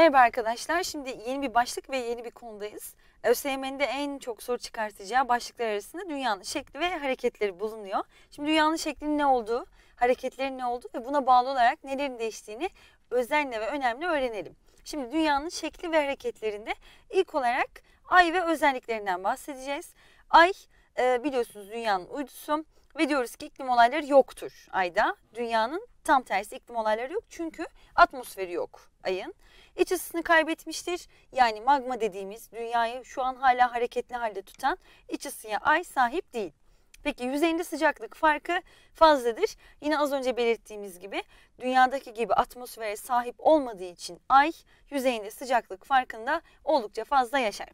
Merhaba arkadaşlar. Şimdi yeni bir başlık ve yeni bir konudayız. ÖSYM'de en çok soru çıkartacağı başlıklar arasında dünyanın şekli ve hareketleri bulunuyor. Şimdi dünyanın şeklinin ne olduğu, hareketlerin ne olduğu ve buna bağlı olarak nelerin değiştiğini özenle ve önemli öğrenelim. Şimdi dünyanın şekli ve hareketlerinde ilk olarak ay ve özelliklerinden bahsedeceğiz. Ay e, biliyorsunuz dünyanın uydusu ve diyoruz ki iklim olayları yoktur ayda. Dünyanın tam tersi iklim olayları yok çünkü atmosferi yok ayın. İç ısısını kaybetmiştir. Yani magma dediğimiz dünyayı şu an hala hareketli halde tutan iç ısıya ay sahip değil. Peki yüzeyinde sıcaklık farkı fazladır. Yine az önce belirttiğimiz gibi dünyadaki gibi atmosfere sahip olmadığı için ay yüzeyinde sıcaklık farkında oldukça fazla yaşar.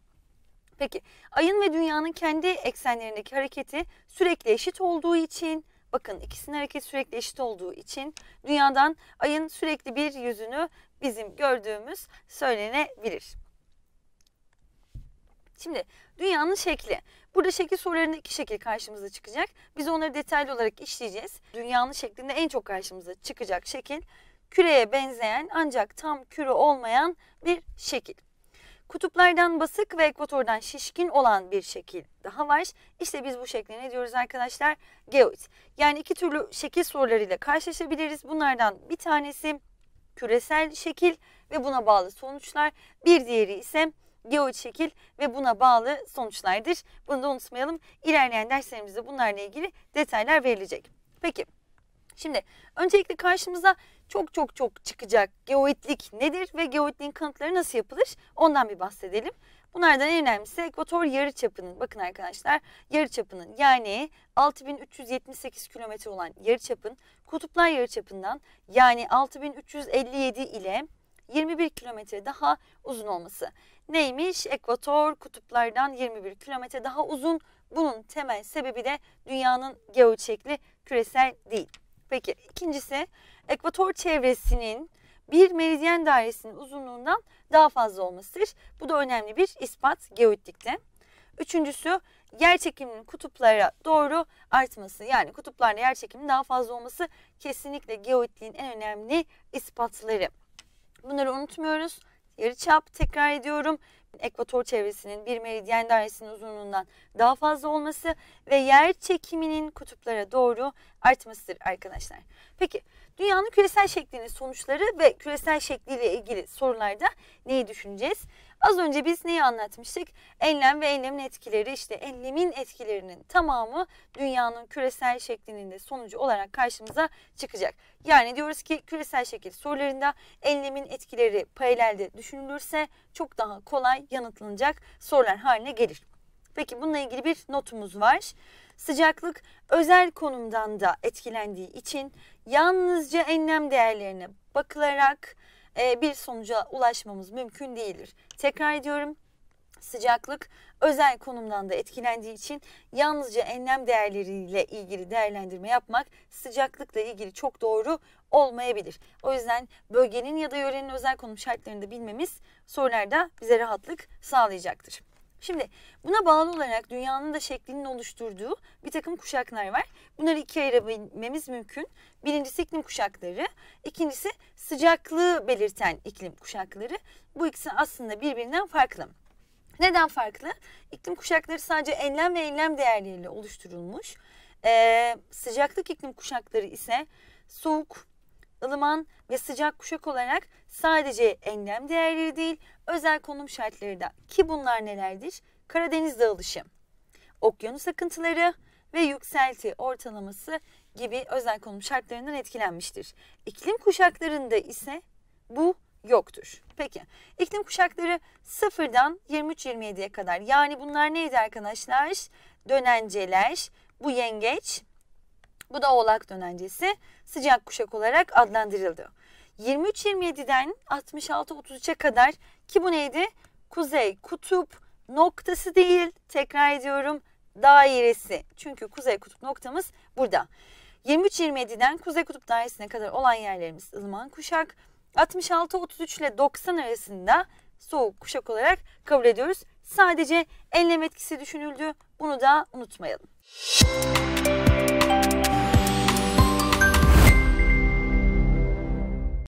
Peki ayın ve dünyanın kendi eksenlerindeki hareketi sürekli eşit olduğu için bakın ikisinin hareketi sürekli eşit olduğu için dünyadan ayın sürekli bir yüzünü bizim gördüğümüz söylenebilir. Şimdi dünyanın şekli. Burada şekil sorularında iki şekil karşımıza çıkacak. Biz onları detaylı olarak işleyeceğiz. Dünyanın şeklinde en çok karşımıza çıkacak şekil küreye benzeyen ancak tam küre olmayan bir şekil. Kutuplardan basık ve ekvatordan şişkin olan bir şekil daha var. İşte biz bu şekle ne diyoruz arkadaşlar? Geoid. Yani iki türlü şekil sorularıyla karşılaşabiliriz. Bunlardan bir tanesi küresel şekil ve buna bağlı sonuçlar. Bir diğeri ise geoid şekil ve buna bağlı sonuçlardır. Bunu da unutmayalım. İlerleyen derslerimizde bunlarla ilgili detaylar verilecek. Peki. Şimdi öncelikle karşımıza çok çok çok çıkacak geoidlik nedir ve geoidliğin kanıtları nasıl yapılır ondan bir bahsedelim. Bunlardan en önemlisi ekvator yarı çapının. bakın arkadaşlar yarı çapının yani 6378 kilometre olan yarı çapın kutuplar yarı çapından yani 6357 ile 21 kilometre daha uzun olması. Neymiş? Ekvator kutuplardan 21 kilometre daha uzun. Bunun temel sebebi de dünyanın geoçekli küresel değil. Peki ikincisi ekvator çevresinin bir meridyen dairesinin uzunluğundan daha fazla olmasıdır. Bu da önemli bir ispat geoidlikte. Üçüncüsü yer çekiminin kutuplara doğru artması. Yani kutuplarda yer çekiminin daha fazla olması kesinlikle geoidliğin en önemli ispatları. Bunları unutmuyoruz. Yarıçap tekrar ediyorum ekvator çevresinin bir meridyen dairesinin uzunluğundan daha fazla olması ve yer çekiminin kutuplara doğru artmasıdır arkadaşlar. Peki dünyanın küresel şeklinin sonuçları ve küresel şekliyle ilgili sorularda neyi düşüneceğiz? Az önce biz neyi anlatmıştık? Enlem ve enlemin etkileri işte enlemin etkilerinin tamamı dünyanın küresel şeklinin de sonucu olarak karşımıza çıkacak. Yani diyoruz ki küresel şekil sorularında enlemin etkileri paralelde düşünülürse çok daha kolay yanıtlanacak sorular haline gelir. Peki bununla ilgili bir notumuz var. Sıcaklık özel konumdan da etkilendiği için yalnızca enlem değerlerine bakılarak e, bir sonuca ulaşmamız mümkün değildir. Tekrar ediyorum Sıcaklık özel konumdan da etkilendiği için yalnızca enlem değerleriyle ilgili değerlendirme yapmak sıcaklıkla ilgili çok doğru olmayabilir. O yüzden bölgenin ya da yörenin özel konum şartlarını da bilmemiz sorularda bize rahatlık sağlayacaktır. Şimdi buna bağlı olarak dünyanın da şeklinin oluşturduğu bir takım kuşaklar var. Bunları ikiye ayırabilmemiz mümkün. Birincisi iklim kuşakları, ikincisi sıcaklığı belirten iklim kuşakları. Bu ikisi aslında birbirinden farklı. Neden farklı? İklim kuşakları sadece enlem ve enlem değerleriyle oluşturulmuş. Ee, sıcaklık iklim kuşakları ise soğuk, ılıman ve sıcak kuşak olarak sadece enlem değerleri değil, özel konum şartları da ki bunlar nelerdir? Karadeniz dağılışı, okyanus akıntıları ve yükselti ortalaması gibi özel konum şartlarından etkilenmiştir. İklim kuşaklarında ise bu yoktur. Peki iklim kuşakları sıfırdan 23-27'ye kadar yani bunlar neydi arkadaşlar? Dönenceler, bu yengeç, bu da oğlak dönencesi sıcak kuşak olarak adlandırıldı. 23-27'den 66-33'e kadar ki bu neydi? Kuzey kutup noktası değil tekrar ediyorum dairesi. Çünkü kuzey kutup noktamız burada. 23-27'den kuzey kutup dairesine kadar olan yerlerimiz ılıman kuşak. 66-33 ile 90 arasında soğuk kuşak olarak kabul ediyoruz. Sadece enlem etkisi düşünüldü. Bunu da unutmayalım. Müzik